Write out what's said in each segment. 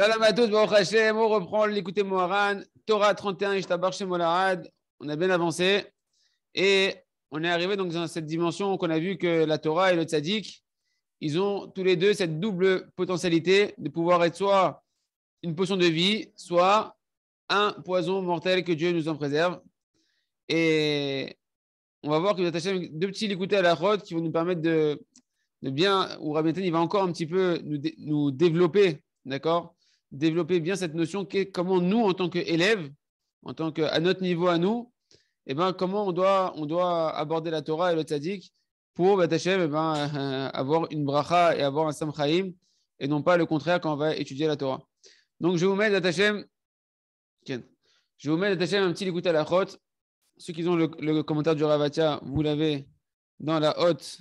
Shalom à tous, Baruch on reprend Moharan, Torah 31, Ishtabar Molarad. on a bien avancé et on est arrivé donc dans cette dimension qu'on a vu que la Torah et le Tzadik, ils ont tous les deux cette double potentialité de pouvoir être soit une potion de vie, soit un poison mortel que Dieu nous en préserve. Et on va voir que vous attachez deux petits l'écouter à la route qui vont nous permettre de, bien, ou Rabbi il va encore un petit peu nous, nous développer, d'accord développer bien cette notion qu'est comment nous, en tant qu'élèves, en tant que, à notre niveau à nous, eh ben, comment on doit, on doit aborder la Torah et le Tzadik pour bah, eh ben, euh, avoir une bracha et avoir un samchaim, et non pas le contraire quand on va étudier la Torah. Donc, je vous mets, Datachem, je vous mets, Datachem, un petit écoute à la rote Ceux qui ont le, commentaire du Ravatia, vous l'avez dans la haute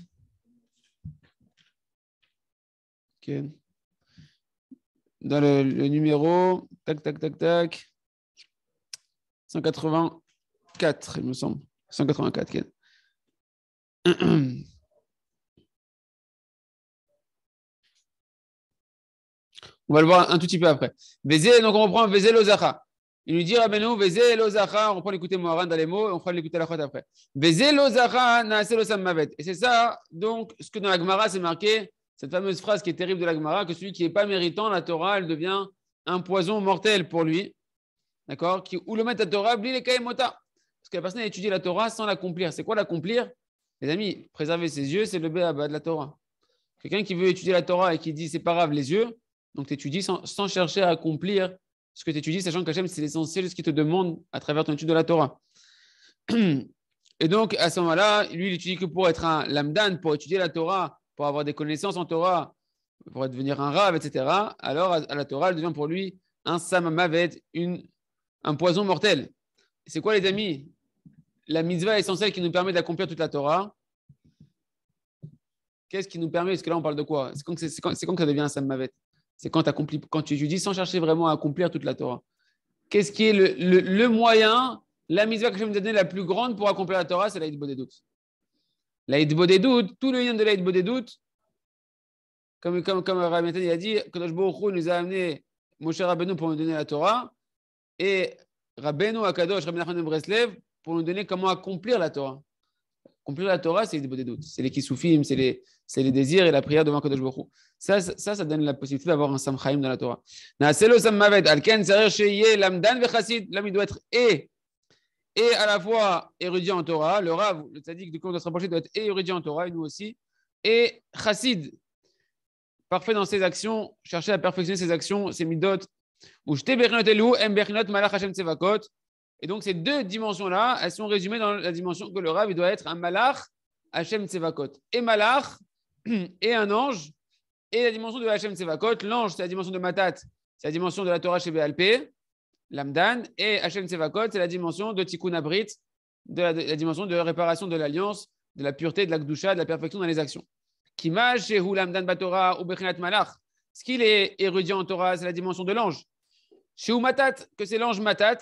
dans le, numéro, tac, tac, tac, tac, 184, il me semble. 184, On va le voir un tout petit peu après. Vézé, donc on reprend Vézé Lozacha. Il nous dit, Rabbeinu, Vézé Lozacha, on reprend l'écouter Moharan dans les mots, et on fera l'écouter la fois après. Vézé Lozacha, Naase Losam Mavet. Et c'est ça, donc, ce que dans la Gemara, c'est marqué, cette fameuse phrase qui est terrible de la Gemara, que celui qui n'est pas méritant, la Torah, elle devient un poison mortel pour lui. D'accord Qui ou le met à Torah, il les kaimota. Parce que la personne a étudié la Torah sans l'accomplir. C'est quoi l'accomplir Les amis, préserver ses yeux, c'est le béaba de la Torah. Quelqu'un qui veut étudier la Torah et qui dit c'est pas grave les yeux, donc tu étudies sans, chercher à accomplir ce que tu étudies, sachant qu'Hachem, c'est l'essentiel de ce qu'il te demande à travers ton étude de la Torah. Et donc, à ce moment-là, lui, il étudie que pour être un lamdan, pour étudier la Torah pour avoir des connaissances en Torah, pour devenir un rave, etc., alors à la Torah, elle devient pour lui un samamavet, une, un poison mortel. C'est quoi, les amis La mitzvah essentielle qui nous permet d'accomplir toute la Torah. Qu'est-ce qui nous permet Parce que là, on parle de quoi C'est quand, ça devient un samamavet. C'est quand, quand tu étudies sans chercher vraiment à accomplir toute la Torah. Qu'est-ce qui est le, moyen, la mitzvah que je vais me donner la plus grande pour accomplir la Torah C'est la Hitbodedut. L'aïd Bodedout, tout le lien de l'aïd Bodedout, comme, comme, comme Rabbi a dit, Kadosh Baruch nous a amené Moshe Rabbeinu pour nous donner la Torah et Rabbeinu Akadosh, Rabbi Nachman de Breslev, pour nous donner comment accomplir la Torah. Accomplir la Torah, c'est les doutes, c'est les kisufim, c'est les, les désirs et la prière devant Kadosh Baruch ça, ça, ça donne la possibilité d'avoir un samchaim dans la Torah. Naselo sammavet, lamdan doit être et et à la fois érudit en Torah, le Rav, le Tzadik, du coup on doit se rapprocher, doit et érudit en Torah, et nous aussi, et chassid, parfait dans ses actions, chercher à perfectionner ses actions, ses midot, ou et donc ces deux dimensions-là, elles sont résumées dans la dimension que le Rav, il doit être un malach, Hachem Tsevakot. Et malach, et un ange, et la dimension de Hachem Tsevakot, l'ange, c'est la dimension de Matat, c'est la dimension de la Torah chez BLP, l'amdan, et Hachem Sevakot, c'est la dimension de Tikkun Abrit, de la, dimension de réparation de l'alliance, de la pureté, de la gdusha, de la perfection dans les actions. Kimaj Shehu l'amdan batora ou Bechinat Malach, ce qu'il est érudit en Torah, c'est la dimension de l'ange. Shehu Matat, que c'est l'ange Matat,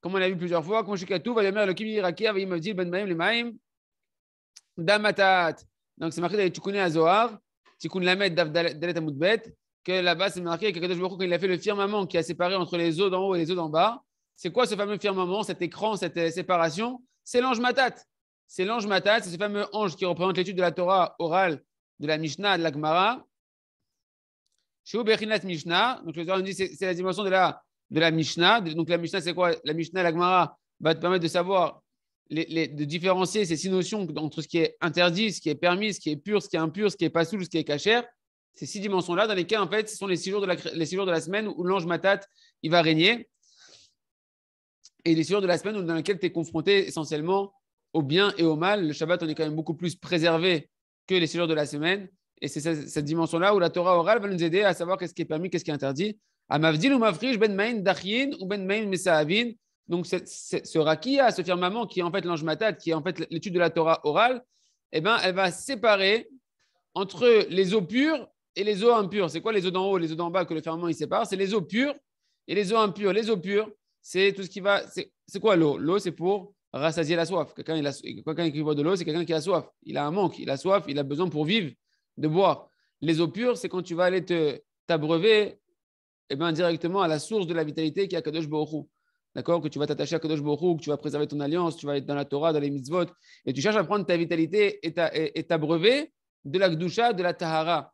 comme on l'a vu plusieurs fois, comme va Vayomer, ben le Kimi Iraki, Avayimavdil, Ben Maim, Lemaim, Damatat. Donc c'est marqué dans les Tikkun Azohar, Tikkun Lamed, Dalet Amoudbet, que là-bas, c'est marqué Je Baruch a fait le firmament qui a séparé entre les eaux d'en haut et les eaux d'en bas, c'est quoi ce fameux firmament, cet écran, cette euh, séparation C'est l'ange Matat. C'est l'ange Matat, c'est ce fameux ange qui représente l'étude de la Torah orale, de la Mishnah, de la Gemara. Chez Mishnah, donc c'est la dimension de la, de la Mishnah. Donc la Mishnah, c'est quoi La Mishnah, la Gemara va te permettre de savoir, de différencier ces six notions entre ce qui est interdit, ce qui est permis, ce qui est pur, ce qui est impur, ce qui est pas sous, ce qui est cachère ces six dimensions-là, dans lesquelles, en fait, ce sont les six jours de la, les six jours de la semaine où l'ange Matat, il va régner. Et les six jours de la semaine dans lesquels tu es confronté essentiellement au bien et au mal. Le Shabbat, on est quand même beaucoup plus préservé que les six jours de la semaine. Et c'est cette dimension-là où la Torah orale va nous aider à savoir qu'est-ce qui est permis, qu'est-ce qui est interdit. Amavdil ou mafrich ben main dachin ou ben main mesahavin. Donc ce rakia, ce firmament qui est en fait l'ange matat, qui est en fait l'étude de la Torah orale, eh ben, elle va séparer entre les eaux pures et les eaux impures. C'est quoi les eaux d'en haut, les eaux d'en bas que le ferment il sépare C'est les eaux pures et les eaux impures. Les eaux pures, c'est tout ce qui va. C'est quoi l'eau L'eau, c'est pour rassasier la soif. Quelqu'un qui boit de l'eau, c'est quelqu'un qui a soif. Il a un manque, il a soif, il a besoin pour vivre de boire. Les eaux pures, c'est quand tu vas aller te t'abreuver et eh ben, directement à la source de la vitalité qui est à Kadosh Borou. D'accord Que tu vas t'attacher à Kadosh Borou, que tu vas préserver ton alliance, tu vas être dans la Torah, dans les mitzvot, et tu cherches à prendre ta vitalité et t'abreuver de la Gdusha, de la Tahara.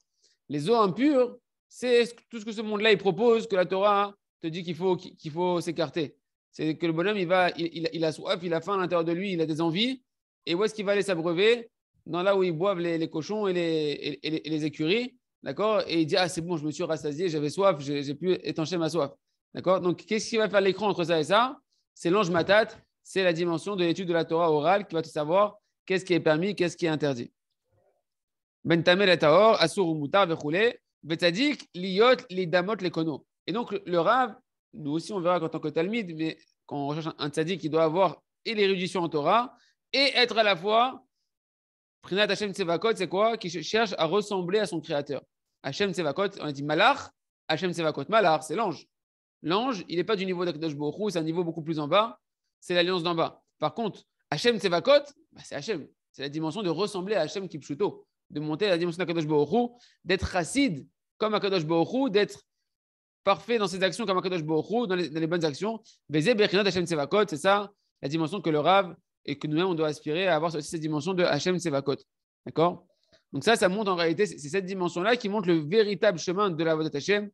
Les eaux impures, c'est tout ce que ce monde-là il propose, que la Torah te dit qu'il faut, qu'il faut s'écarter. C'est que le bonhomme, il, va, il, a soif, il a faim à l'intérieur de lui, il a des envies. Et où est-ce qu'il va aller s'abreuver Dans là où ils boivent les, cochons et les, écuries. D'accord Et il dit, ah, c'est bon, je me suis rassasié, j'avais soif, j'ai, pu étancher ma soif. D'accord Donc, qu'est-ce qui va faire l'écran entre ça et ça C'est l'ange matate, c'est la dimension de l'étude de la Torah orale qui va te savoir qu'est-ce qui est permis, qu'est-ce qui est interdit. Bentamel et Taor, Asur Betadik, Liot, Lidamot, Lekono. Et donc, le Rav, nous aussi, on verra qu'en tant que Talmud, mais quand on recherche un tzadik, il doit avoir et l'érudition en Torah et être à la fois Prinat Hashem Tsevakot, c'est quoi Qui cherche à ressembler à son créateur. Hashem Tsevakot, on a dit Malach, Hashem Tsevakot, Malach, c'est l'ange. L'ange, il n'est pas du niveau d'Akdosh Borou, c'est un niveau beaucoup plus en bas, c'est l'alliance d'en bas. Par contre, Hashem Tsevakot, bah c'est Hashem. C'est la dimension de ressembler à Hashem Kipchuto de monter à la dimension d'Akadosh Baruch d'être acide comme Akadosh Baruch d'être parfait dans ses actions comme Akadosh Baruch dans, les, dans les bonnes actions. c'est ça la dimension que le Rav et que nous-mêmes on doit aspirer à avoir aussi cette dimension de Hachem Sevakot. D'accord Donc ça, ça montre en réalité, c'est cette dimension-là qui montre le véritable chemin de la Vodat Hachem,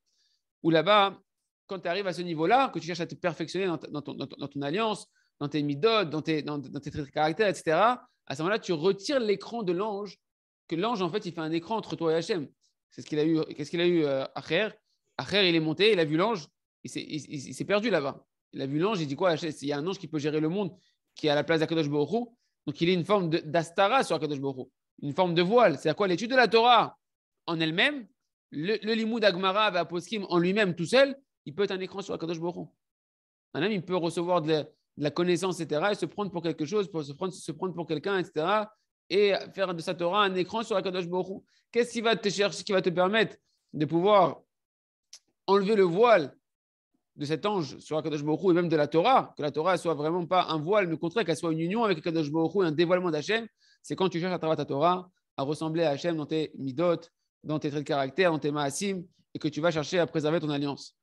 où là-bas, quand tu arrives à ce niveau-là, que tu cherches à te perfectionner dans, ton, alliance, dans tes midotes, dans tes, dans, tes traits de caractère, etc., à ce moment-là, tu retires l'écran de l'ange que l'ange, en fait, il fait un écran entre toi et Hachem. C'est ce qu'il a eu. Qu'est-ce qu'il a eu euh, à il est monté, il a vu l'ange, il s'est, perdu là-bas. Il a vu l'ange, il dit quoi Il y a un ange qui peut gérer le monde, qui est à la place d'Akadosh Borou. Donc, il est une forme d'astara sur Akadosh Borou, une forme de voile. C'est à quoi l'étude de la Torah en elle-même, le, limou d'Agmara en lui-même tout seul, il peut être un écran sur Akadosh Borou. Un homme, il peut recevoir de la, connaissance, etc., et se prendre pour quelque chose, pour se prendre, se prendre pour quelqu'un, etc., et faire de sa Torah un écran sur la Kadosh Qu'est-ce qui va te chercher, qui va te permettre de pouvoir enlever le voile de cet ange sur Akadosh Baruch et même de la Torah, que la Torah soit vraiment pas un voile, mais au contraire qu'elle soit une union avec Akadosh Baruch et un dévoilement d'Hachem, c'est quand tu cherches à travers ta Torah à ressembler à Hachem dans tes midot, dans tes traits de caractère, dans tes maasim, et que tu vas chercher à préserver ton alliance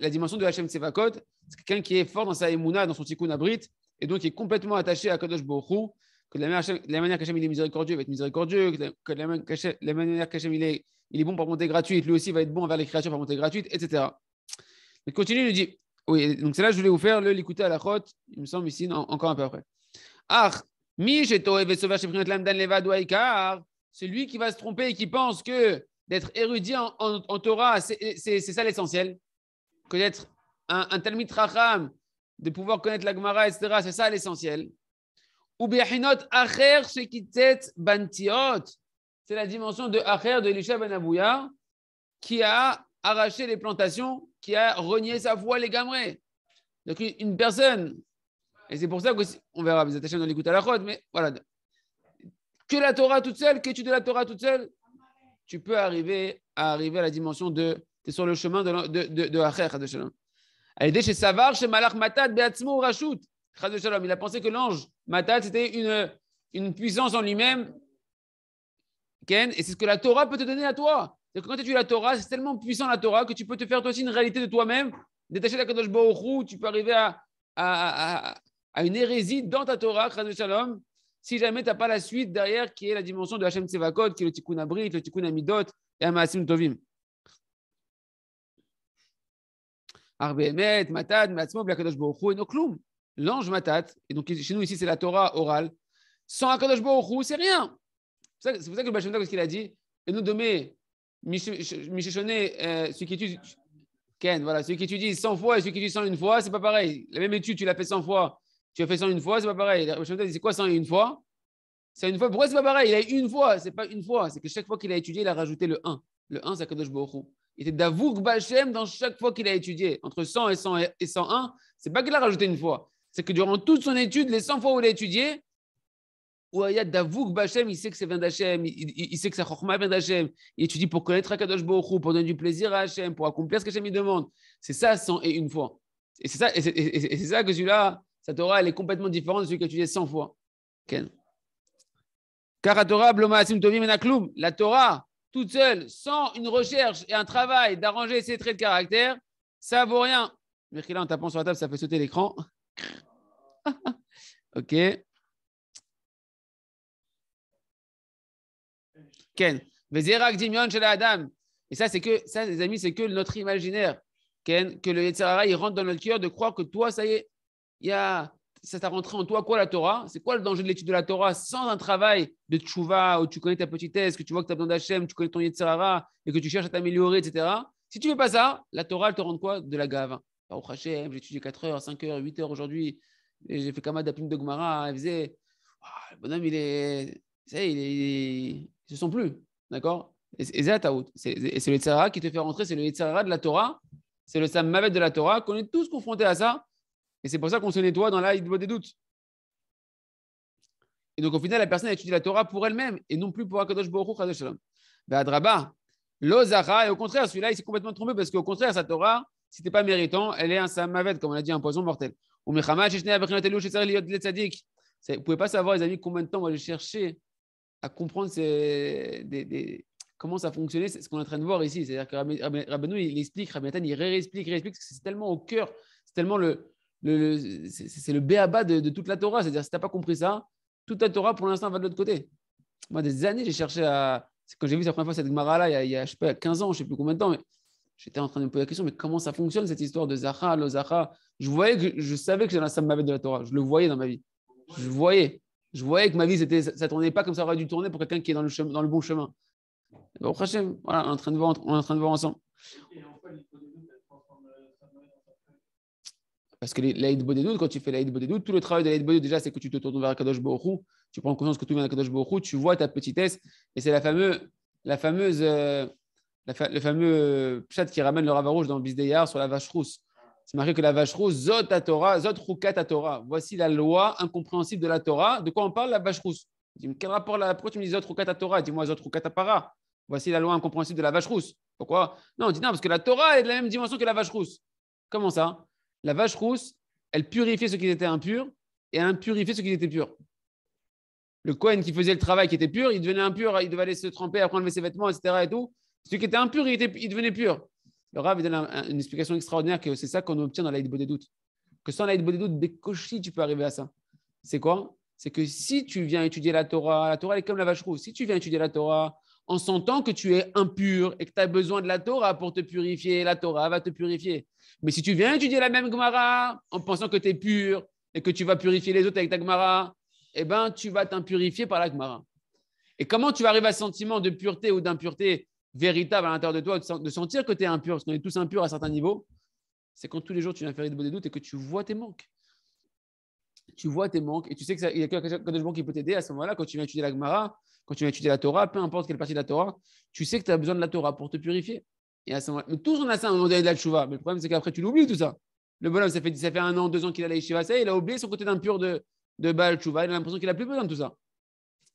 la dimension de Hachem Tsevakot, c'est quelqu'un qui est fort dans sa émouna, dans son tikkun abrit, et donc qui est complètement attaché à Kadosh Borou, que de la manière qu'Hachem il est miséricordieux, il va être miséricordieux, que de la manière qu'Hachem il est, il est bon par monter gratuite, lui aussi va être bon envers les créatures par monter gratuite, etc. Mais continue, il nous dit, oui, donc c'est là que je voulais vous faire le l'écouter à la chot, il me semble ici, encore un peu après. Ah, mi celui qui va se tromper et qui pense que d'être érudit en Torah, c'est ça l'essentiel connaître un, un Talmud Racham, de pouvoir connaître la Gemara, etc. C'est ça l'essentiel. Ou bien Acher Bantiot. C'est la dimension de Acher de Elisha Ben qui a arraché les plantations, qui a renié sa voix les gamrés. Donc une personne, et c'est pour ça qu'on verra, vous êtes dans l'écoute à la chôte, mais voilà. Que la Torah toute seule, que tu de la Torah toute seule, tu peux arriver à arriver à la dimension de tu es sur le chemin de, de, de, de chez Savar, chez Malach Matat, Beatzmo, Rashut. Il a pensé que l'ange Matat, c'était une, une puissance en lui-même. Ken, et c'est ce que la Torah peut te donner à toi. Que quand tu étudies la Torah, c'est tellement puissant la Torah que tu peux te faire toi aussi une réalité de toi-même. Détaché la Kadosh tu peux arriver à, à, à, une hérésie dans ta Torah, Shalom, si jamais tu n'as pas la suite derrière qui est la dimension de Hachem Tsevakot, qui est le Tikkun Abrit, le Tikkun Amidot et Amasim Tovim. Arbemet, Matat, Matzmo, Blakadosh Borou, et non L'ange Matat, et donc chez nous ici c'est la Torah orale, sans Akadosh Borou, c'est rien. C'est pour ça que le Bachem qu'est-ce qu'il a dit Et nous donner, Miché Chonet, euh, celui qui étudie, Ken, voilà, celui qui étudie 100 fois et celui qui étudie une fois, c'est pas pareil. La même étude, tu l'as fait 100 fois, tu as fait 101 fois, c'est pas pareil. Le dit c'est quoi 101 fois C'est une fois. Pourquoi c'est pas pareil Il a une fois, c'est pas une fois, c'est que chaque fois qu'il a étudié, il a rajouté le 1. Le 1, c'est Akadosh Borou était d'avouk Bachem dans chaque fois qu'il a étudié. Entre 100 et, 100 et 101, c'est pas qu'il a rajouté une fois. C'est que durant toute son étude, les 100 fois où il a étudié, il y a Bachem, il sait que c'est vient d'Hachem, il, sait que sa chorma vient d'Hachem, il étudie pour connaître Akadosh pour donner du plaisir à Hachem, pour accomplir ce qu'Hachem lui demande. C'est ça 100 et une fois. Et c'est ça, et c'est ça que celui-là, sa Torah, elle est complètement différente de celui qui a étudié 100 fois. Ken. Car la Torah, la Torah, toute seule, sans une recherche et un travail d'arranger ses traits de caractère, ça vaut rien. là, en tapant sur la table, ça fait sauter l'écran. ok. Ken. Et ça, c'est que, ça, les amis, c'est que notre imaginaire, Ken, que le Yetzirara, il rentre dans notre cœur de croire que toi, ça y est, il y a ça t'a rentré en toi quoi la Torah C'est quoi le danger de l'étude de la Torah sans un travail de tchouva où tu connais ta petitesse, que tu vois que tu as besoin d'Hachem, tu connais ton Yitzhara et que tu cherches à t'améliorer, etc. Si tu ne fais pas ça, la Torah, elle te rend quoi De la gave. Au Hachem, j'ai étudié 4 heures, 5 heures, 8 heures aujourd'hui. et J'ai fait Kamad Dapim, de Gomara. Elle faisait. le bonhomme, il est. sais, il est. se sent plus. D'accord Et c'est c'est le Yitzhara qui te fait rentrer. C'est le Yitzhara de la Torah. C'est le Mavet de la Torah. Qu'on est tous confrontés à ça. Et c'est pour ça qu'on se nettoie dans l'aide des doutes. Et donc, au final, la personne a étudié la Torah pour elle-même et non plus pour Akadosh Baruch Hu, Shalom. Adraba, bah, l'Ozara, et au contraire, celui-là, il s'est complètement trompé parce qu'au contraire, sa Torah, si t'es pas méritant, elle est un samavet, comme on a dit, un poison mortel. Vous ne pouvez pas savoir, les amis, combien de temps va j'ai chercher à comprendre des, comment ça fonctionnait, ce qu'on est en train de voir ici. C'est-à-dire que Rabbenou, il explique, il réexplique, réexplique, c'est tellement au cœur, c'est tellement le, le, c'est le béaba de, de toute la Torah. C'est-à-dire, si tu n'as pas compris ça, toute la Torah, pour l'instant, va de l'autre côté. Moi, des années, j'ai cherché à. Quand j'ai vu la première fois cette Gemara-là, il y a, je sais pas, 15 ans, je sais plus combien de temps, mais j'étais en train de me poser la question, mais comment ça fonctionne cette histoire de Zaha, Lozaha Je voyais que je savais que ça m'avait de la Torah. Je le voyais dans ma vie. Je voyais. Je voyais que ma vie, c'était, ça tournait pas comme ça aurait dû tourner pour quelqu'un qui est dans le, chemin, dans le bon chemin. voilà, en train de voir, on est en train de voir ensemble. Parce que l'aïd bodedou, quand tu fais l'aïd bodedou, tout le travail de l'aïd bodedou, déjà, c'est que tu te tournes vers Kadosh Borou, tu prends conscience que tout vient de Kadosh Borou, tu vois ta petitesse, et c'est la, fameuse, la fameuse, euh, le fameux chat qui ramène le rava rouge dans le sur la vache rousse. C'est marqué que la vache rousse, Zot à Zot Voici la loi incompréhensible de la Torah. De quoi on parle, la vache rousse dis quel rapport là Pourquoi tu me dis Zot Rukat à Dis-moi Zot Rukat Voici la loi incompréhensible de la vache rousse. Pourquoi Non, dis dit non, parce que la Torah est de la même dimension que la vache rousse. Comment ça la vache rousse, elle purifiait ce qui était impur et impurifiait ce qui était pur. Le Cohen qui faisait le travail qui était pur, il devenait impur, il devait aller se tremper, après enlever ses vêtements, etc. Et tout. Celui qui était impur, il, était, il devenait pur. Le Rav donne une explication extraordinaire que c'est ça qu'on obtient dans l'aïd doutes. Que sans l'aïd doutes, Bekoshi, tu peux arriver à ça. C'est quoi C'est que si tu viens étudier la Torah, la Torah est comme la vache rousse. Si tu viens étudier la Torah en sentant que tu es impur et que tu as besoin de la Torah pour te purifier, la Torah va te purifier. Mais si tu viens étudier la même Gemara en pensant que tu es pur et que tu vas purifier les autres avec ta Gemara, eh ben, tu vas t'impurifier par la Gemara. Et comment tu arrives à ce sentiment de pureté ou d'impureté véritable à l'intérieur de toi, de sentir que tu es impur, parce qu'on est tous impurs à certains niveaux, c'est quand tous les jours tu viens faire des doutes et que tu vois tes manques. Tu vois tes manques et tu sais qu'il y a quelque chose qui peut t'aider à ce moment-là, quand tu viens étudier la Gemara, quand tu viens étudier la Torah, peu importe quelle partie de la Torah, tu sais que tu as besoin de la Torah pour te purifier. Tout, à ce tous on a ça à moment donné de la tchouva. Mais le problème, c'est qu'après, tu l'oublies tout ça. Le bonhomme, ça fait, ça fait un an, deux ans qu'il a la yeshiva, ça il a oublié son côté d'impur de, de Baal tchouva. Il a l'impression qu'il n'a plus besoin de tout ça.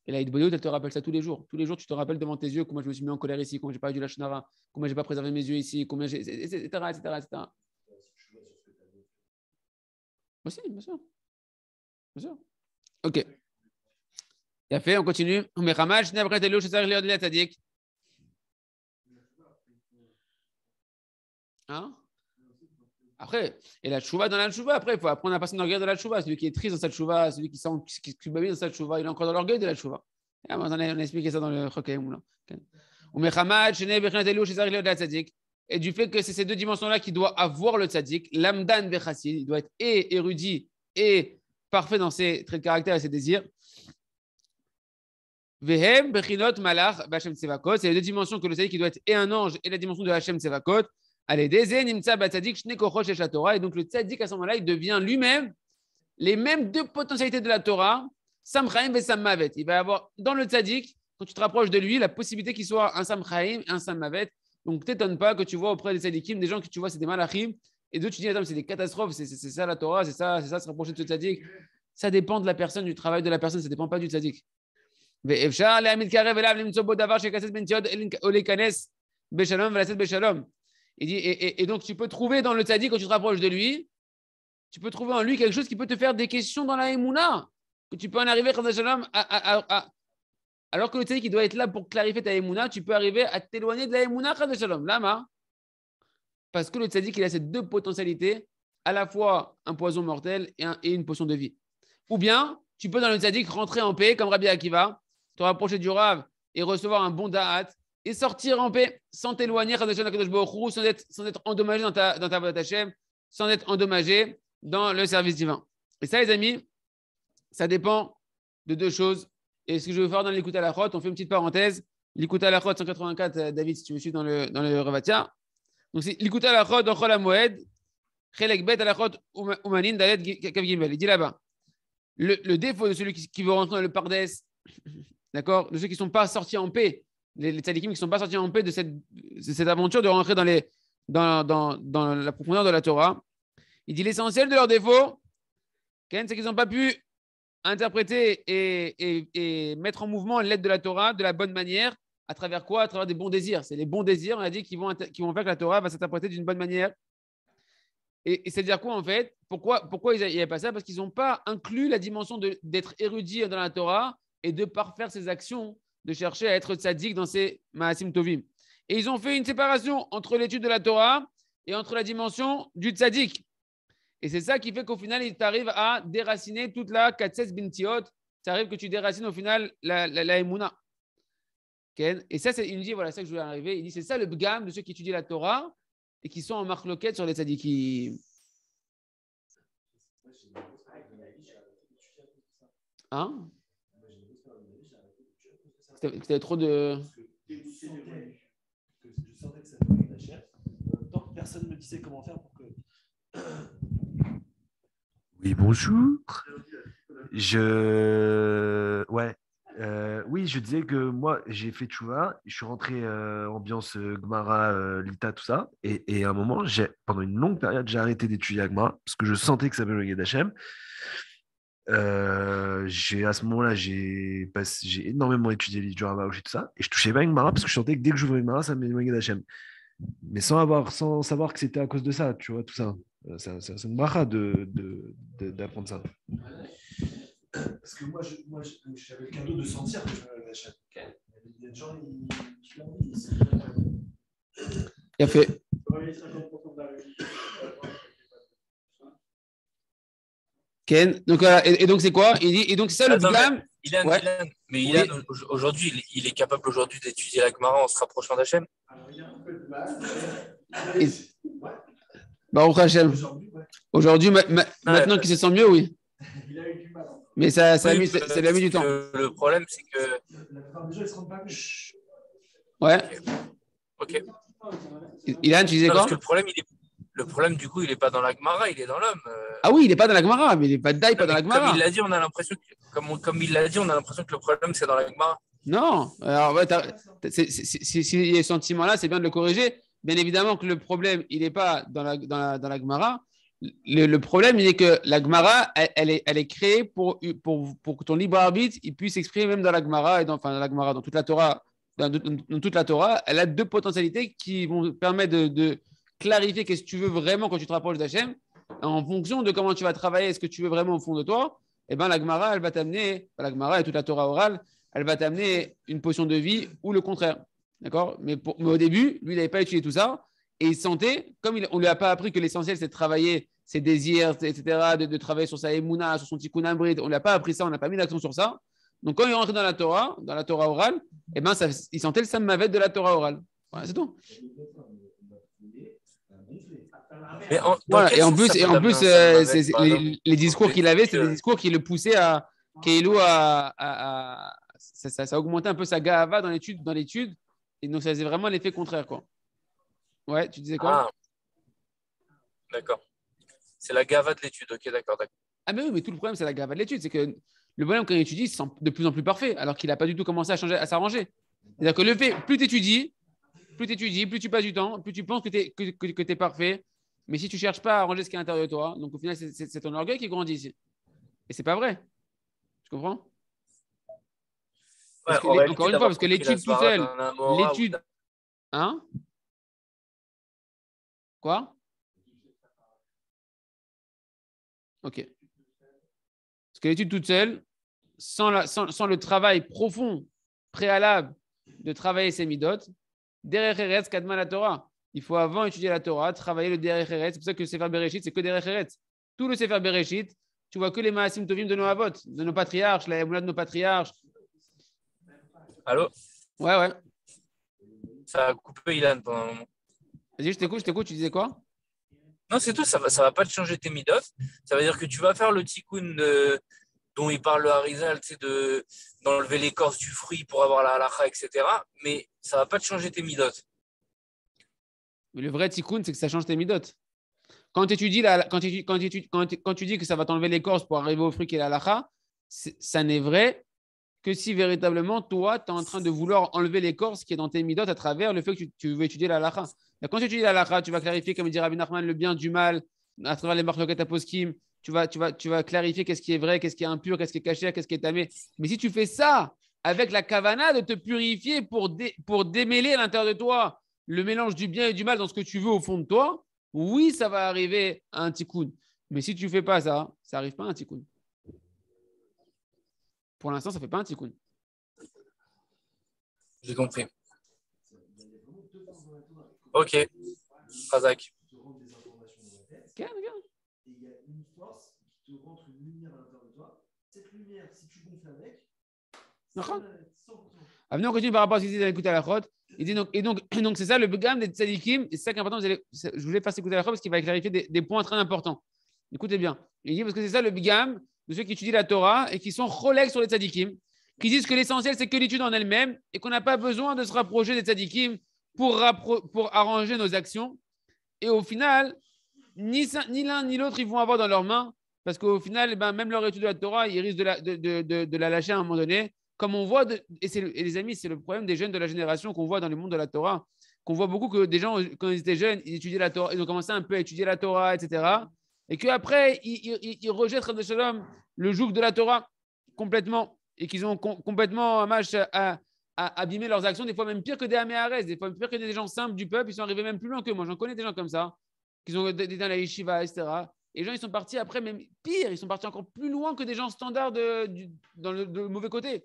Et la Hidboyot, elle te rappelle ça tous les jours. Tous les jours, tu te rappelles devant tes yeux comment je me suis mis en colère ici, comment j'ai pas eu du lachnara, comment j'ai pas préservé mes yeux ici, comment j'ai. etc. etc., etc. Moi si, bien sûr. Bien sûr. Ok. Il a fait, on continue. Hein après, et la chouva dans la chouva, après, il faut apprendre à passer dans l'orgueil de la chouva. Celui qui est triste dans sa chouva, celui qui sent qui dans sa chouva, il est encore dans l'orgueil de la chouva. On a expliqué ça dans le Chokayim. Et du fait que c'est ces deux dimensions-là qui doit avoir le tzadik l'amdan Bechassin, il doit être et érudit et parfait dans ses traits de caractère et ses désirs. Vehem, malach, bachem tsevakot, c'est les deux dimensions que le tzadik doit être et un ange et la dimension de Hachem tsevakot. Allez, et donc le tzadik à ce moment-là, il devient lui-même les mêmes deux potentialités de la Torah, Samchaim et Sammavet. Il va avoir dans le tzadik quand tu te rapproches de lui, la possibilité qu'il soit un Samchaim et un Sammavet. Donc, t'étonne pas que tu vois auprès des tzadikim des gens que tu vois, c'est des malachim, et d'autres, tu dis, attends, c'est des catastrophes, c'est ça la Torah, c'est ça, c'est ça se rapprocher de ce tzadik Ça dépend de la personne, du travail de la personne, ça dépend pas du tzadik et, donc tu peux trouver dans le tzaddik, quand tu te rapproches de lui, tu peux trouver en lui quelque chose qui peut te faire des questions dans la émouna, que tu peux en arriver, à, à, alors que le tzadik, il doit être là pour clarifier ta émouna, tu peux arriver à t'éloigner de la émouna, lama. Parce que le tzadik, il a ces deux potentialités, à la fois un poison mortel et, une potion de vie. Ou bien, tu peux dans le tzaddik rentrer en paix, comme Rabbi Akiva, te rapprocher du Rav et recevoir un bon da'at, et sortir en paix sans t'éloigner, sans être, sans être endommagé dans ta, dans ta sans être endommagé dans le service divin. Et ça, les amis, ça dépend de deux choses. Et ce que je veux faire dans l'écoute à la rote, on fait une petite parenthèse. L'écoute à la rote 184, euh, David, si tu me suis dans le, dans le Donc, c'est l'écoute à la rote dans Moed, Bet à la rote Umanin, Il dit là-bas le, défaut de celui qui, qui veut rentrer dans le Pardes, d'accord, de ceux qui ne sont pas sortis en paix les, les qui ne sont pas sortis en paix de cette, cette aventure de rentrer dans, les, dans, dans, la profondeur de la Torah. Il dit l'essentiel de leurs défauts, c'est qu'ils n'ont pas pu interpréter et, et, mettre en mouvement l'aide de la Torah de la bonne manière. À travers quoi À travers des bons désirs. C'est les bons désirs, on a dit, qui vont, qui vont faire que la Torah va s'interpréter d'une bonne manière. Et, c'est-à-dire quoi en fait Pourquoi, pourquoi n'y avait pas ça Parce qu'ils n'ont pas inclus la dimension d'être érudit dans la Torah et de parfaire ses actions de chercher à être tzaddik dans ces Maasim Tovim. Et ils ont fait une séparation entre l'étude de la Torah et entre la dimension du tzaddik. Et c'est ça qui fait qu'au final, ils tarrive à déraciner toute la Katses Bintiot. Ça arrive que tu déracines au final la, la, Emuna. Et ça, il me dit voilà, c'est ça que je voulais arriver. Il dit c'est ça le gamme de ceux qui étudient la Torah et qui sont en marque sur les tzaddik Hein trop de. Oui, bonjour. Je. Ouais. Euh, oui, je disais que moi, j'ai fait Chouva, je suis rentré euh, ambiance euh, Gmara, Lita, tout ça. Et, à un moment, j'ai, pendant une longue période, j'ai arrêté d'étudier Gmara parce que je sentais que ça me loguait Euh... Euh, à ce moment-là, j'ai énormément étudié les du Rabaouche et tout ça, et je touchais pas une mara parce que je sentais que dès que j'ouvrais une mara, ça m'éloignait d'Hachem. Mais sans, avoir, sans savoir que c'était à cause de ça, tu vois, tout ça. Euh, c'est une mara d'apprendre de, de, ça. Parce que moi, j'avais le cadeau de sentir que je m'éloignais d'Hachem. Il y a des gens, ils, l'ont dit Il a fait. Donc, voilà. et, donc, c'est quoi il dit, Et donc, c'est ça le blâme mais il a aujourd'hui, il, est capable aujourd'hui d'étudier l'Agmara en se rapprochant d'Hachem Baruch Aujourd'hui, ah, maintenant qu'il se sent mieux, oui. Il a eu du mal. Mais ça, ça, a, mis, ça, lui a mis du temps. Le problème, c'est que. se pas Ouais. Ok. il Ilan, tu disais quoi le problème, il est le problème, du coup, il n'est pas dans l'Agmara, il est dans l'homme. Euh. Ah oui, il n'est pas dans l'Agmara, mais il n'est pas pas dans l'Agmara. Comme il l'a dit, on a l'impression que, comme, comme il l'a dit, on a l'impression que le problème, c'est dans l'Agmara. Non, alors il y a ce sentiment-là, c'est bien de le corriger. Bien évidemment que le problème, il n'est pas dans la, dans la, dans la Gemara. Le, le, problème, il est que la Gemara, elle, est, elle est, créée pour, pour, pour, que ton libre arbitre il puisse s'exprimer même dans la Gemara et dans, enfin, la dans toute la Torah. Dans, toute la Torah, elle a deux potentialités qui vont permettre de, clarifier qu'est-ce que tu veux vraiment quand tu te rapproches d'Hachem. En fonction de comment tu vas travailler, ce que tu veux vraiment au fond de toi, et eh ben, la Gemara, elle va t'amener, la Gemara et toute la Torah orale, elle va t'amener une potion de vie ou le contraire. D'accord mais, au début, lui, il n'avait pas étudié tout ça. Et il sentait, comme on ne lui a pas appris que l'essentiel, c'est de travailler ses désirs, etc., de, travailler sur sa Emuna, sur son tikkun amrit, on ne lui a pas appris ça, on n'a pas mis l'accent sur ça. Donc, quand il est rentré dans la Torah, dans la Torah orale, et eh ben, ça, il sentait le sammavet de la Torah orale. Voilà, c'est tout voilà. Et en plus, et en plus euh, les, discours qu'il avait, c'est des discours qui le poussaient à. Kélo à, ça, a augmenté un peu sa gava dans l'étude, dans l'étude, et donc ça faisait vraiment l'effet contraire, quoi. Ouais, tu disais quoi ah. D'accord. C'est la gava de l'étude, ok, d'accord, d'accord. Ah mais oui, mais tout le problème c'est la gava de l'étude, c'est que le problème quand il étudie, il se sent de plus en plus parfait, alors qu'il n'a pas du tout commencé à changer, à s'arranger. C'est-à-dire que le fait, plus tu étudies, plus tu étudies, plus tu passes du temps, plus tu penses que tu es, que, que, es parfait, mais si tu cherches pas à arranger ce qui est à l'intérieur de toi, donc au final, c'est ton orgueil qui grandit ici. Et c'est pas vrai. Tu comprends Encore une fois, parce que l'étude tout hein, l'étude. Hein Quoi Ok. Parce que l'étude toute seule, sans, la, sans, le travail profond, préalable de travailler ses midotes, derrière reste la Torah il faut avant étudier la Torah, travailler le Derech C'est pour ça que le Sefer Bereshit, c'est que Derech Tout le Sefer Bereshit, tu vois que les Maasim Tovim de nos avot, de nos patriarches, la Yabouna de nos patriarches. Allô Ouais, ouais. Ça a coupé Ilan pendant un moment. Vas-y, je t'écoute, je t'écoute, tu disais quoi Non, c'est tout, ça ne va, ça va pas te changer tes midot. Ça veut dire que tu vas faire le tikkun dont il parle le Harizal, d'enlever l'écorce du fruit pour avoir la halacha, etc. Mais ça ne va pas te changer tes midot. Mais le vrai tikkun, c'est que ça change tes midotes. Quand, quand, tu dis que ça va t'enlever l'écorce pour arriver au fruit qui est la lacha, ça n'est vrai que si véritablement, toi, tu es en train de vouloir enlever l'écorce qui est dans tes midotes à travers le fait que tu, veux étudier la lacha. Quand tu étudies la lacha, tu vas clarifier, comme dit Rabbi Nachman, le bien du mal à travers les marques Tu vas, tu, vas, clarifier qu'est-ce qui est vrai, qu'est-ce qui est impur, qu'est-ce qui est caché, qu'est-ce qui est tamé. Mais si tu fais ça avec la kavana de te purifier pour, pour démêler l'intérieur de toi le mélange du bien et du mal dans ce que tu veux au fond de toi, oui, ça va arriver à un tikkun. Mais si tu ne fais pas ça, ça n'arrive pas à un tikkun. Pour l'instant, ça ne fait pas un tikkun. J'ai compris. Ok. Razak. Okay, Et il y a une force qui te rentre une lumière à l'intérieur de toi. Cette lumière, si tu gonfles avec. Avenir, on continue par rapport à ce qu'ils disent à l'écoute à la crotte. Il dit donc, et donc, c'est ça le gamme des tzadikim, et c'est ça qui est important. je voulais faire écouter la parce qu'il va clarifier des, points très importants. Écoutez bien. Il dit parce que c'est ça le gamme de ceux qui étudient la Torah et qui sont relègues sur les tzadikim, qui disent que l'essentiel c'est que l'étude en elle-même et qu'on n'a pas besoin de se rapprocher des tzadikim pour, pour arranger nos actions. Et au final, ni, ni l'un ni l'autre ils vont avoir dans leurs mains parce qu'au final, eh ben, même leur étude de la Torah, ils risquent de la, de la lâcher à un moment donné comme on voit, et, les amis, c'est le problème des jeunes de la génération qu'on voit dans le monde de la Torah, qu'on voit beaucoup que des gens, quand ils étaient jeunes, ils étudiaient la Torah, ils ont commencé un peu à étudier la Torah, etc. Et qu'après, ils, ils, rejettent le joug de la Torah complètement et qu'ils ont complètement un euh, euh, à, abîmer leurs actions, des fois même pire que des Améares, des fois même pire que des gens simples du peuple, ils sont arrivés même plus loin que moi. J'en connais des gens comme ça, qui ont été dans la yeshiva, etc. Et les gens, ils sont partis après, même pire, ils sont partis encore plus loin que des gens standards dans le mauvais côté.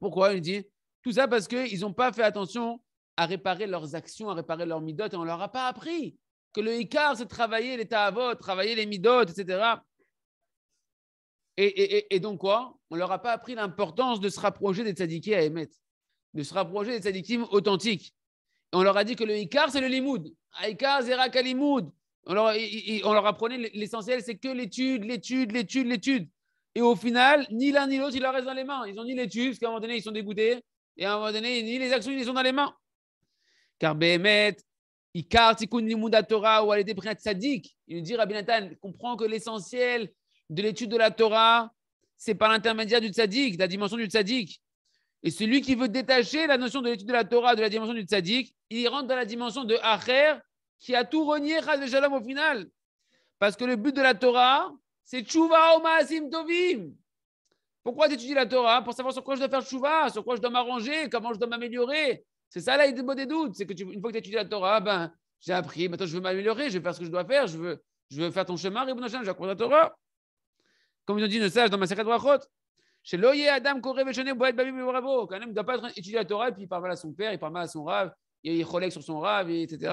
Pourquoi Il dit tout ça parce qu'ils n'ont pas fait attention à réparer leurs actions, à réparer leurs midotes, et on ne leur a pas appris que le Icar, c'est travailler les ta'avot, travailler les midotes, etc. Et, donc quoi On ne leur a pas appris l'importance de se rapprocher des sadiqués à émettre, de se rapprocher des tzadikim authentiques. on leur a dit que le Icar, c'est le limoud. Ah, Icar, Zerak, Alimoud. On leur, on leur apprenait l'essentiel, c'est que l'étude, l'étude, l'étude, l'étude. Et au final, ni l'un ni l'autre, il leur reste dans les mains. Ils ont ni les tubes, parce qu'à un moment donné, ils sont dégoûtés. Et à un moment donné, ni les actions, ils les ont dans les mains. Car Behemet, il Tikkun Torah ou de il nous dit Rabbi Nathan, comprends que l'essentiel de l'étude de la Torah, c'est par l'intermédiaire du tzaddik, de la dimension du tzaddik. Et celui qui veut détacher la notion de l'étude de la Torah de la dimension du tzaddik, il rentre dans la dimension de Acher, qui a tout renié, Chaz au final. Parce que le but de la Torah, c'est Tchouva Oma Maasim Tovim. Pourquoi tu étudies la Torah Pour savoir sur quoi je dois faire Tchouva, sur quoi je dois m'arranger, comment je dois m'améliorer. C'est ça là, des des doutes. C'est que une fois que tu étudies la Torah, ben, j'ai appris, maintenant je veux m'améliorer, je veux faire ce que je dois faire, je veux, je veux faire ton chemin, Ribbon je vais la Torah. Comme ils ont dit le sage dans ma secrète Wachot. Chez Loye Adam Koré Boed Babim Bravo. Quand même, il ne doit pas être étudier la Torah et puis il parle mal à son père, il parle mal à son rave, il relègue sur son rave, etc.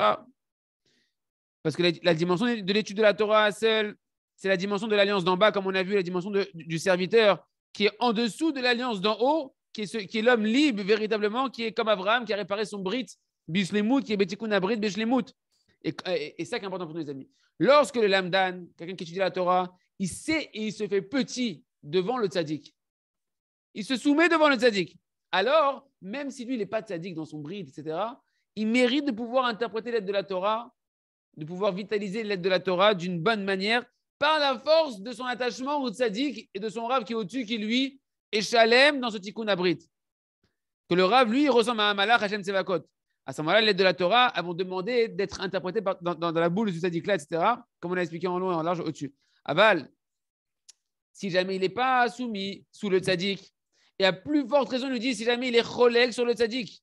Parce que la, dimension de l'étude de la Torah seule, c'est la dimension de l'alliance d'en bas, comme on a vu, la dimension du serviteur qui est en dessous de l'alliance d'en haut, qui est, qui est l'homme libre véritablement, qui est comme Abraham, qui a réparé son brit, Bishlemut, qui est Betikoun Abrit, Bishlemut. Et, et, ça qui est important pour nous, les amis. Lorsque le Lamdan, quelqu'un qui étudie la Torah, il sait et il se fait petit devant le tzaddik. Il se soumet devant le tzaddik. Alors, même si lui, il n'est pas tzaddik dans son Brite, etc., il mérite de pouvoir interpréter l'aide de la Torah, de pouvoir vitaliser l'aide de la Torah d'une bonne manière par la force de son attachement au tzaddik et de son rave qui est au-dessus, qui lui est shalem dans ce tikkun abrit. Que le rave, lui, ressemble à un malach Hashem Sevakot. À ce moment-là, l'aide de la Torah, avons demandé d'être interprétées dans, la boule du tzaddik là, etc., comme on a expliqué en long et en large au-dessus. Aval, si jamais il n'est pas soumis sous le tzaddik, et à plus forte raison, nous dit si jamais il est cholek sur le tzaddik.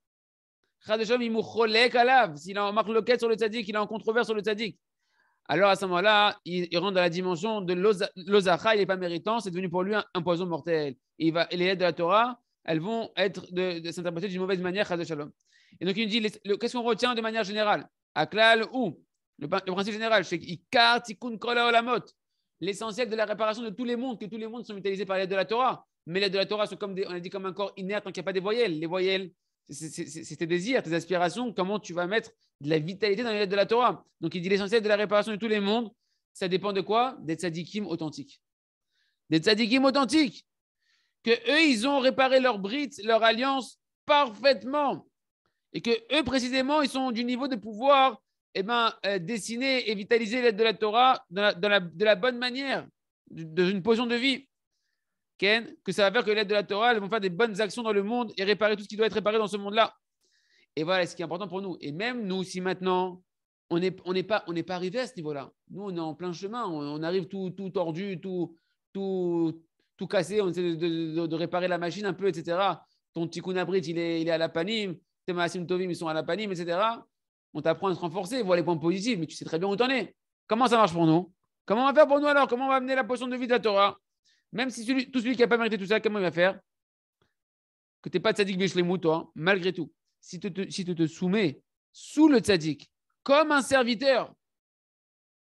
S'il en marque loquette sur le tzaddik, il est en controverse sur le tzaddik alors à ce moment-là, il, rentre dans la dimension de l'Ozacha, il n'est pas méritant, c'est devenu pour lui un, poison mortel. Et, il va, les lettres de la Torah, elles vont être de, s'interpréter d'une mauvaise manière, Et donc il nous dit, qu'est-ce qu'on retient de manière générale Aklal ou le, principe général, c'est l'essentiel de la réparation de tous les mondes, que tous les mondes sont utilisés par les lettres de la Torah. Mais les lettres de la Torah sont, comme on a dit, comme un corps inerte tant qu'il n'y a pas des voyelles. Les voyelles, c'est tes désirs, tes aspirations, comment tu vas mettre de la vitalité dans les lettres de la Torah. Donc il dit l'essentiel de la réparation de tous les mondes, ça dépend de quoi D'être tzadikim authentiques. Des tzadikim authentiques. Que eux, ils ont réparé leur brite, leur alliance parfaitement. Et que eux, précisément, ils sont du niveau de pouvoir et eh ben, euh, dessiner et vitaliser l'aide de la Torah de la bonne manière, dans une position de vie. Ken, que ça va faire que l'aide de la Torah, elles vont faire des bonnes actions dans le monde et réparer tout ce qui doit être réparé dans ce monde-là. Et voilà ce qui est important pour nous. Et même nous, si maintenant, on n'est pas, arrivé à ce niveau-là. Nous, on est en plein chemin. On, arrive tout, tordu, tout, cassé. On essaie de, réparer la machine un peu, etc. Ton petit il est, il est à la panime. Tes maasim tovim, ils sont à la panime, etc. On t'apprend à se renforcer, voir les points positifs, mais tu sais très bien où tu en es. Comment ça marche pour nous Comment on va faire pour nous alors Comment on va amener la potion de vie de la Torah même si tout celui qui n'a pas mérité tout ça, comment il va faire Que tu n'es pas tzaddik Beshlemou, toi, hein, malgré tout. Si tu te, soumets sous le Tzadik, comme un serviteur,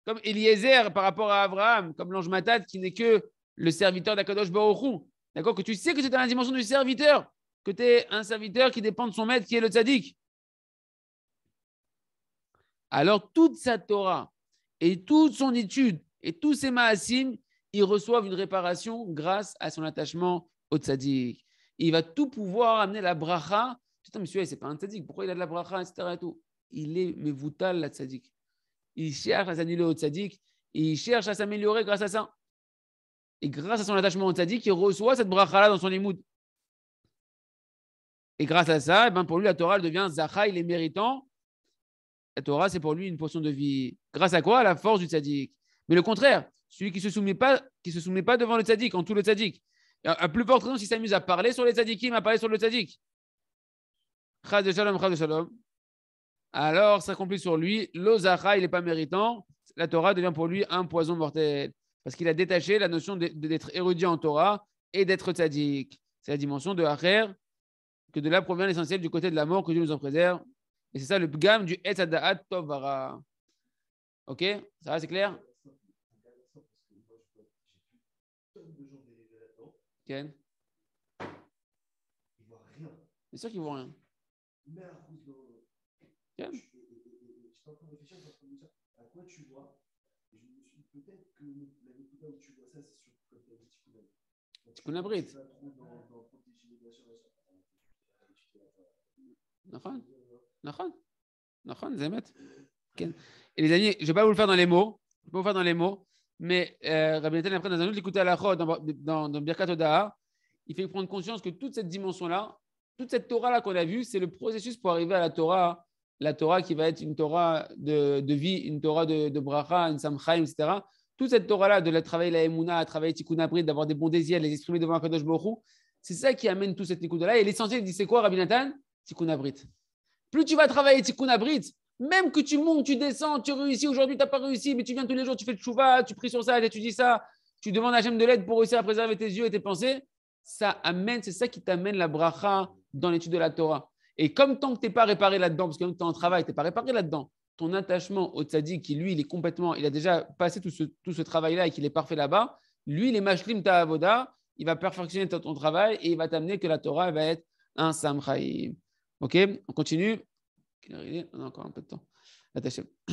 comme Eliezer par rapport à Abraham, comme l'ange Matad qui n'est que le serviteur d'Akadosh Baruchou. D'accord Que tu sais que es dans la dimension du serviteur, que tu es un serviteur qui dépend de son maître qui est le Tzadik. Alors toute sa Torah et toute son étude et tous ses maasim, ils reçoivent une réparation grâce à son attachement au tzaddik. il va tout pouvoir amener la bracha. Putain, monsieur, c'est pas un tzaddik, pourquoi il a de la bracha, etc. Et tout. Il est mevoutal, la tzaddik. Il cherche à s'annuler au tzaddik il cherche à s'améliorer grâce à ça. Et grâce à son attachement au tzaddik, il reçoit cette bracha-là dans son émoud. Et grâce à ça, et eh ben pour lui, la Torah devient Zacha, il est méritant. La Torah, c'est pour lui une portion de vie. Grâce à quoi la force du tzaddik. Mais le contraire, celui qui ne se, soumet pas, se soumet pas devant le tzadik, en tout le tzaddik. Un plus fort raison, s'il s'amuse à parler sur les il m'a parler sur le tzadik. Chaz de shalom, de shalom. Alors s'accomplit sur lui, l'ozacha, il n'est pas méritant. La Torah devient pour lui un poison mortel. Parce qu'il a détaché la notion d'être érudit en Torah et d'être tzaddik. C'est la dimension de Acher, que de là provient l'essentiel du côté de la mort, que Dieu nous en préserve. Et c'est ça le gamme du etzadahat Tovara. Ok Ça va, c'est clair Ken Ils voit rien. Bien sûr qu'ils voit rien. Ken J'étais en train de réfléchir, j'étais en train de me dire à quoi tu vois. je me suis dit peut-être que la Nikuda où tu vois ça, c'est sur le ah, tu as dit Tikkun Tikkun Abrit. Nachon Et les amis, je ne vais pas vous le faire dans les mots. Je vais pas vous le faire dans les mots. Mais euh, Rabbi Nathan, après, dans un autre écouté à la dans, dans, Birkat il fait prendre conscience que toute cette dimension-là, toute cette Torah-là qu'on a vue, c'est le processus pour arriver à la Torah, la Torah qui va être une Torah de, vie, une Torah de, bracha, une Samchaïm, etc. Toute cette Torah-là, de la travailler la Emouna, travailler Tikkun Abrit, d'avoir des bons désirs, les exprimer devant Kadosh Baruch c'est ça qui amène tout cette écoute là Et l'essentiel, dit, c'est quoi Rabbi Nathan Tikkun Abrit. Plus tu vas travailler Tikkun Abrit, même que tu montes, tu descends, tu réussis, aujourd'hui tu n'as pas réussi, mais tu viens tous les jours, tu fais le chouva, tu pries sur ça, tu dis ça, tu demandes à Hachem de l'aide pour réussir à préserver tes yeux et tes pensées, ça amène, c'est ça qui t'amène la bracha dans l'étude de la Torah. Et comme tant que tu n'es pas réparé là-dedans, parce que même tu es en travail, tu n'es pas réparé là-dedans, ton attachement au tzaddik, qui lui, il est complètement, il a déjà passé tout ce, travail-là et qu'il est parfait là-bas, lui, il est ta avoda, il va perfectionner ton travail et il va t'amener que la Torah va être un samchaïm. Ok, on continue. Quelle heure il On a encore un peu de temps. Attaché.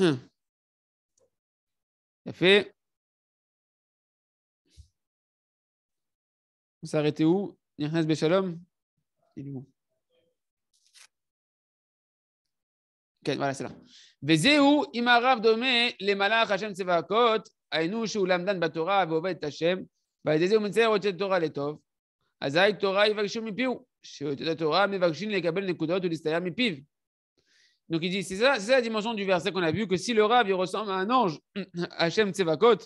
Ça fait. On s'est arrêté où Yernes Béchalom Il est où voilà, c'est là. Vezeu imarav dome le malach Hashem tsevakot ainu shu lamdan batora ve'oved Hashem ve'ezeu mitzer otet Torah letov azai Torah yivakshim mipiu sheotet Torah mivakshim lekabel nekudot u'listayam mipiv donc il dit, c'est ça, c'est la dimension du verset qu'on a vu, que si le Rav, ressemble à un ange, Hachem Tsevakot,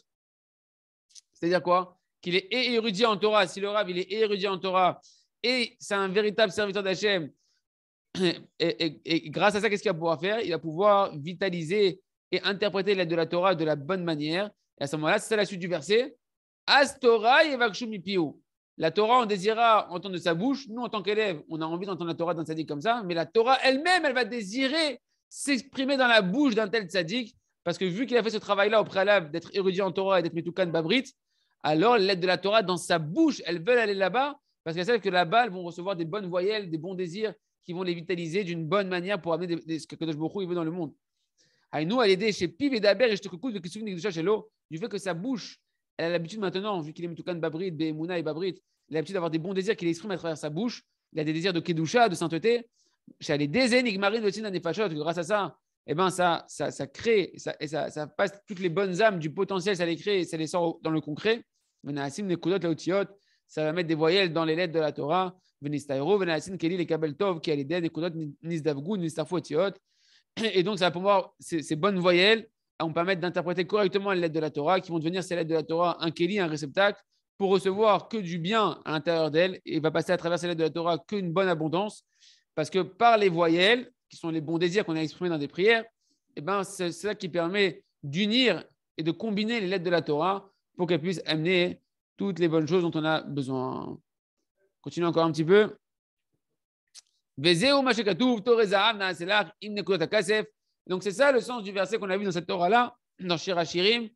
c'est-à-dire quoi Qu'il est érudit en Torah, si le Rav, il est érudit en Torah, et c'est un véritable serviteur d'Hachem, et, grâce à ça, qu'est-ce qu'il va pouvoir faire Il va pouvoir vitaliser et interpréter l'aide de la Torah de la bonne manière. Et à ce moment-là, c'est la suite du verset. Astora Yevakshumipiu. La Torah, on désira entendre de sa bouche. Nous, en tant qu'élèves, on a envie d'entendre la Torah d'un sadique comme ça, mais la Torah elle-même, elle va désirer s'exprimer dans la bouche d'un tel sadique, parce que vu qu'il a fait ce travail-là au préalable d'être érudit en Torah et d'être de babrit, alors l'aide de la Torah dans sa bouche, elles veulent aller là-bas, parce qu'elles savent que là-bas, elles vont recevoir des bonnes voyelles, des bons désirs qui vont les vitaliser d'une bonne manière pour amener ce que Kadosh il veut dans le monde. Aïnou, à l'aider chez Piv et Daber et je te du fait que sa bouche elle a l'habitude maintenant, vu qu'il est Mutukan Babrit, Bemuna et Babrit, il a l'habitude d'avoir des bons désirs qu'il exprime à travers sa bouche. Il a des désirs de Kedusha, de sainteté. Chez les désénigmes marines de Tina Nifachot, grâce à ça, eh ben ça, ça, ça crée, ça, et ça, ça, passe toutes les bonnes âmes du potentiel, ça les crée et ça les sort dans le concret. Venaasim la Laotiot, ça va mettre des voyelles dans les lettres de la Torah. Venistairo, Venaasim Keli, les Kabeltov, qui a les Nekodot, Nisdavgou, Et donc, ça va pouvoir, ces, ces bonnes voyelles, vont permettre d'interpréter correctement les lettres de la Torah, qui vont devenir ces lettres de la Torah un keli, un réceptacle, pour recevoir que du bien à l'intérieur d'elle, et va passer à travers ces lettres de la Torah qu'une bonne abondance, parce que par les voyelles, qui sont les bons désirs qu'on a exprimés dans des prières, eh ben, c'est ça qui permet d'unir et de combiner les lettres de la Torah pour qu'elles puissent amener toutes les bonnes choses dont on a besoin. Continuons encore un petit peu. Donc c'est ça le sens du verset qu'on a vu dans cette Torah-là, dans Shirachirim.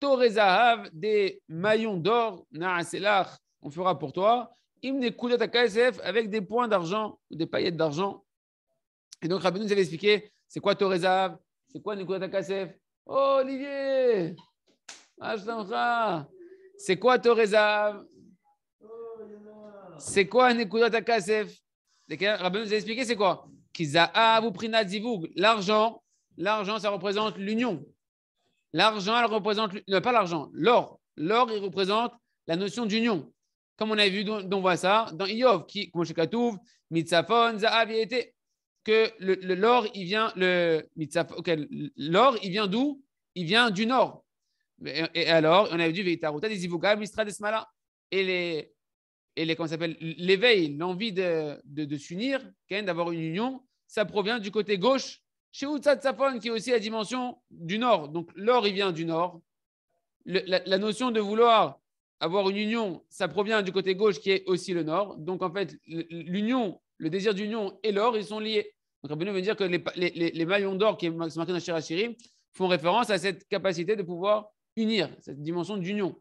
Torezahav, des maillons d'or, na'aselach, on fera pour toi. Imne Kudat kasef avec des points d'argent, des paillettes d'argent. Et donc Rabbi nous avait expliqué c'est quoi Torezahav, c'est quoi Nekudat Oh Olivier C'est quoi Torezahav C'est quoi Nekudat KSF Rabbi nous a expliqué c'est quoi Kizahav vous Prinat Zivug, l'argent L'argent, ça représente l'union. L'argent, elle représente, non, euh, pas l'argent, l'or. L'or, il représente la notion d'union. Comme on a vu, dans voit ça dans Iov, qui, comme que l'or, il vient, le l'or, il vient d'où Il vient du nord. Et, alors, on a vu Veitaruta des Mistradesmala Et les, et les, comment s'appelle L'éveil, l'envie de, de, de s'unir, d'avoir une union, ça provient du côté gauche chez Utsatsafon, qui est aussi la dimension du nord. Donc l'or, il vient du nord. la, notion de vouloir avoir une union, ça provient du côté gauche qui est aussi le nord. Donc en fait, l'union, le désir d'union et l'or, ils sont liés. Donc Rabbeinu veut dire que les, maillons d'or qui sont marqués dans font référence à cette capacité de pouvoir unir, cette dimension d'union.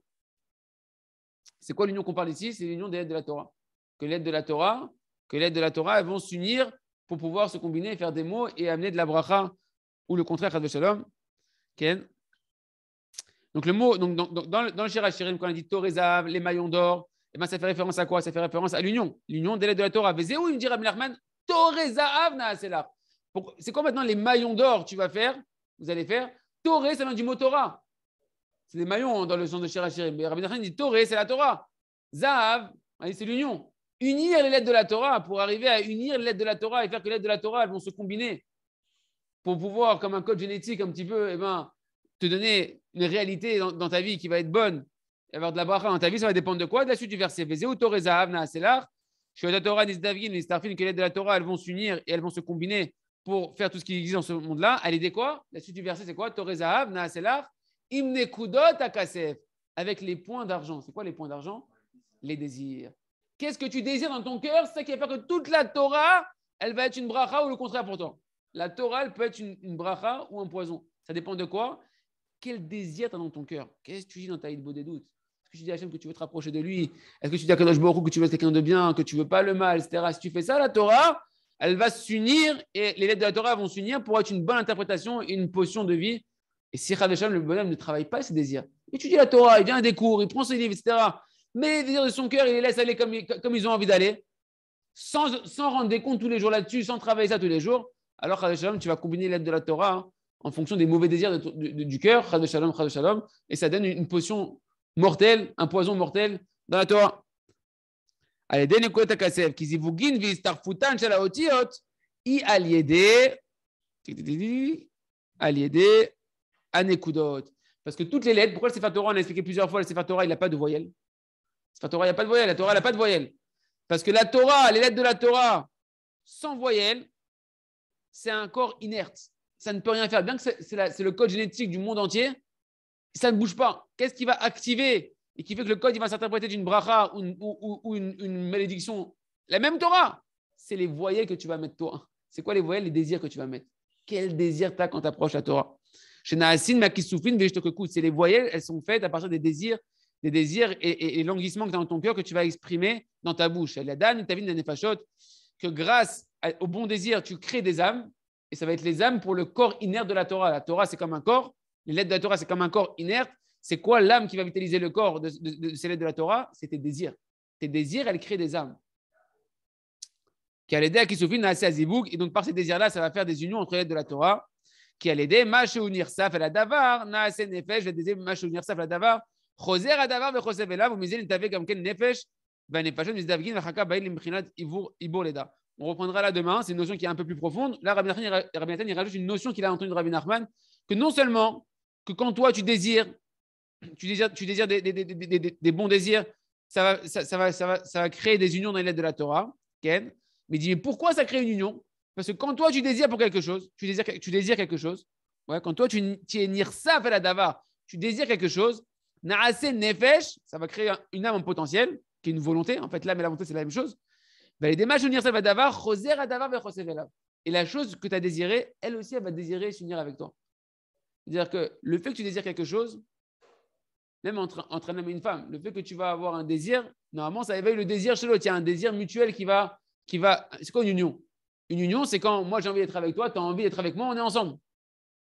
C'est quoi l'union qu'on parle ici C'est l'union des lettres de la Torah. Que l'aide de la Torah, que l'aide de la Torah, elles vont s'unir pour pouvoir se combiner, faire des mots et amener de la bracha ou le contraire, de Shalom. Ken. Donc le mot, donc, dans, dans, dans le quand on dit Zav, les maillons d'or, eh ben, ça fait référence à quoi Ça fait référence à l'union, l'union des lettres de la Torah. Mais où il me dit Rabbi Nachman Torézav na, C'est quoi maintenant les maillons d'or tu vas faire Vous allez faire Toré, ça vient du mot Torah. C'est des maillons hein, dans le sens de Shirim. Mais Rabbi Nachman dit Toré, c'est la Torah. allez, c'est l'union unir les lettres de la Torah, pour arriver à unir les lettres de la Torah et faire que les lettres de la Torah vont se combiner pour pouvoir, comme un code génétique un petit peu, eh ben, te donner une réalité dans, ta vie qui va être bonne, et avoir de la bracha dans ta vie, ça va dépendre de quoi De la suite du verset. Torah, Torah, les que les lettres de la Torah, elles vont s'unir et elles vont se combiner pour faire tout ce qui existe dans ce monde-là. Elle est des quoi La suite du verset, c'est quoi Aselar, Imne Kudot Akasef, avec les points d'argent. C'est quoi les points d'argent Les désirs. Qu'est-ce que tu désires dans ton cœur C'est ça qui va faire que toute la Torah, elle va être une bracha ou le contraire pour toi. La Torah, elle peut être une, bracha ou un poison. Ça dépend de quoi Quel désir tu as dans ton cœur Qu'est-ce que tu dis dans ta beau des doutes Est-ce que tu dis à Hachem que tu veux te rapprocher de lui Est-ce que tu dis à Kadosh Borou que tu veux être quelqu'un de bien, que tu veux pas le mal, etc. Si tu fais ça, la Torah, elle va s'unir et les lettres de la Torah vont s'unir pour être une bonne interprétation et une potion de vie. Et si Hachem, le bonhomme, ne travaille pas ses désirs, il étudie la Torah, il vient à des cours, il prend ses livres, etc mais les désirs de son cœur, il les laisse aller comme, ils ont envie d'aller, sans, sans, rendre des comptes tous les jours là-dessus, sans travailler ça tous les jours. Alors, tu vas combiner l'aide de la Torah hein, en fonction des mauvais désirs du cœur, Shalom, Shalom, et ça donne une, potion mortelle, un poison mortel dans la Torah. Parce que toutes les lettres, pourquoi le Sefer Torah, on a expliqué plusieurs fois, le Sefer Torah, il n'a pas de voyelle. La Torah, il a pas de voyelle. La Torah, n'a pas de voyelle. Parce que la Torah, les lettres de la Torah, sans voyelle, c'est un corps inerte. Ça ne peut rien faire. Bien que c'est le code génétique du monde entier, ça ne bouge pas. Qu'est-ce qui va activer et qui fait que le code il va s'interpréter d'une bracha ou, une, malédiction La même Torah, c'est les voyelles que tu vas mettre toi. C'est quoi les voyelles, les désirs que tu vas mettre Quel désir tu as quand tu approches la Torah Chez te c'est les voyelles, elles sont faites à partir des désirs des désirs et, et, languissements que tu as dans ton cœur que tu vas exprimer dans ta bouche. La dan, ta vie que grâce au bon désir, tu crées des âmes, et ça va être les âmes pour le corps inerte de la Torah. La Torah, c'est comme un corps, les lettres de la Torah, c'est comme un corps inerte. C'est quoi l'âme qui va vitaliser le corps de, ces lettres de la Torah C'est tes désirs. Tes désirs, elles créent des âmes. Qui a l'aide à Kisufin, à Zibouk, et donc par ces désirs-là, ça va faire des unions entre les lettres de la Torah. Qui a l'aidé, Machounir Saf, la Davar, Naase Nefesh, va désir Machounir Saf, la Davar, on reprendra là demain, c'est une notion qui est un peu plus profonde. Là, Rabbi Nathan, rajoute une notion qu'il a entendue de Rabbi Nachman, que non seulement que quand toi tu désires, tu désires, tu désires des, bons désirs, ça va, ça, va, ça, va, créer des unions dans les lettres de la Torah, Ken, mais il dit, mais pourquoi ça crée une union Parce que quand toi tu désires pour quelque chose, tu désires, tu désires quelque chose, ouais, quand toi tu, tu es nirsaf la dava, tu désires quelque chose, Naase Nefesh, ça va créer une âme en potentiel, qui est une volonté. En fait, l'âme et la volonté, c'est la même chose. Et la chose que tu as désirée, elle aussi, elle va désirer s'unir avec toi. C'est-à-dire que le fait que tu désires quelque chose, même entre, un homme et une femme, le fait que tu vas avoir un désir, normalement, ça éveille le désir chez l'autre. Il y a un désir mutuel qui va. Qui va... C'est quoi une union Une union, c'est quand moi j'ai envie d'être avec toi, tu as envie d'être avec moi, on est ensemble.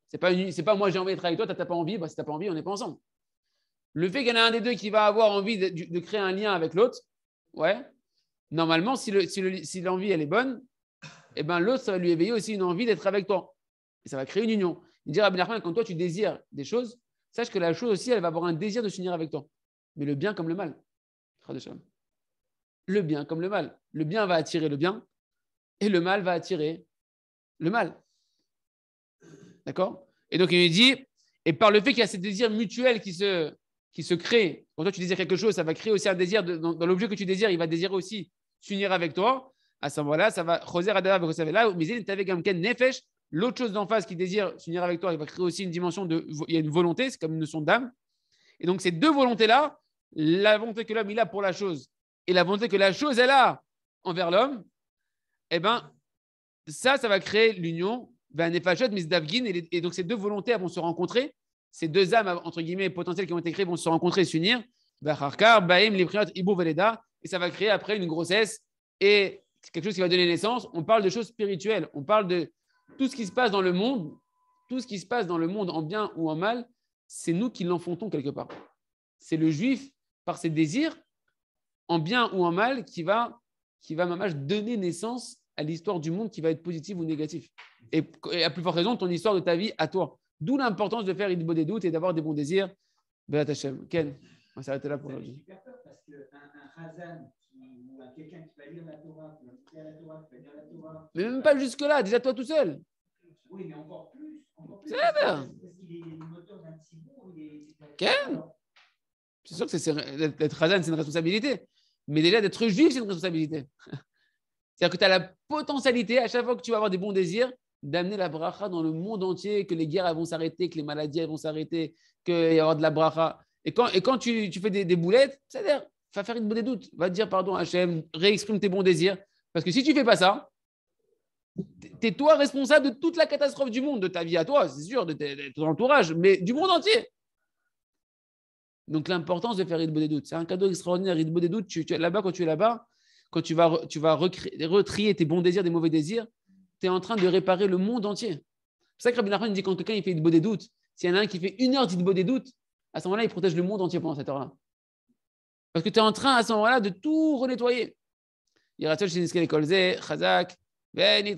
C'est pas, pas moi j'ai envie d'être avec toi, tu n'as pas envie, bah, si tu n'as pas envie, on n'est pas ensemble. Le fait qu'il y en a un des deux qui va avoir envie de, créer un lien avec l'autre, ouais, normalement, si l'envie, le, si elle est bonne, eh ben, l'autre, ça va lui éveiller aussi une envie d'être avec toi. Et ça va créer une union. Il dira, Abdelrahman, quand toi, tu désires des choses, sache que la chose aussi, elle va avoir un désir de s'unir avec toi. Mais le bien comme le mal. Le bien comme le mal. Le bien va attirer le bien et le mal va attirer le mal. D'accord Et donc, il lui dit, et par le fait qu'il y a ce désir mutuel qui se, qui se crée, quand toi tu désires quelque chose, ça va créer aussi un désir, dans, l'objet que tu désires, il va désirer aussi s'unir avec toi. À ce moment-là, ça va, Nefesh, l'autre chose d'en face qui désire s'unir avec toi, il va créer aussi une dimension de, il y a une volonté, c'est comme une notion d'âme. Et donc ces deux volontés-là, la volonté que l'homme il a pour la chose et la volonté que la chose elle a envers l'homme, eh ben ça, ça va créer l'union, ben et donc ces deux volontés elles vont se rencontrer ces deux âmes, entre guillemets, potentielles qui ont été créées vont se rencontrer et s'unir. Et ça va créer après une grossesse et quelque chose qui va donner naissance. On parle de choses spirituelles. On parle de tout ce qui se passe dans le monde. Tout ce qui se passe dans le monde, en bien ou en mal, c'est nous qui l'enfantons quelque part. C'est le juif, par ses désirs, en bien ou en mal, qui va, qui va donner naissance à l'histoire du monde qui va être positive ou négative. Et, et à plus forte raison, ton histoire de ta vie à toi. D'où l'importance de faire une des doutes et d'avoir des bons désirs. Ben Hashem. Ken, on va s'arrêter là pour aujourd'hui. J'ai super peur parce qu'un Hazan ou quelqu'un qui va lire la Torah, qui va lire la Torah, qui va lire la Torah. Mais même pas jusque-là, déjà toi tout seul. Oui, mais encore plus. Encore plus c'est bien. Parce qu'il est moteur d'un petit Ken C'est sûr que d'être Hazan, c'est une responsabilité. Mais déjà, d'être juif, c'est une responsabilité. C'est-à-dire que tu as la potentialité, à chaque fois que tu vas avoir des bons désirs, d'amener la bracha dans le monde entier, que les guerres vont s'arrêter, que les maladies vont s'arrêter, qu'il y aura de la bracha. Et quand, et quand tu, fais des, boulettes, c'est-à-dire, va faire une bonne doutes, va dire pardon HM réexprime tes bons désirs. Parce que si tu fais pas ça, es toi responsable de toute la catastrophe du monde, de ta vie à toi, c'est sûr, de, ton entourage, mais du monde entier. Donc l'importance de faire une bonne doutes, c'est un cadeau extraordinaire. Une bonne doute, tu, es là-bas, quand tu es là-bas, quand tu vas, tu vas retrier tes bons désirs des mauvais désirs, tu es en train de réparer le monde entier. C'est ça que Rabbi Nachman dit quand quelqu'un il fait une des doutes, s'il y en a un qui fait une heure d'idbo des doutes, à ce moment-là, il protège le monde entier pendant cette heure-là. Parce que tu es en train à ce moment-là de tout renettoyer. Yiratel Shiniske Kolze, Chazak, Ben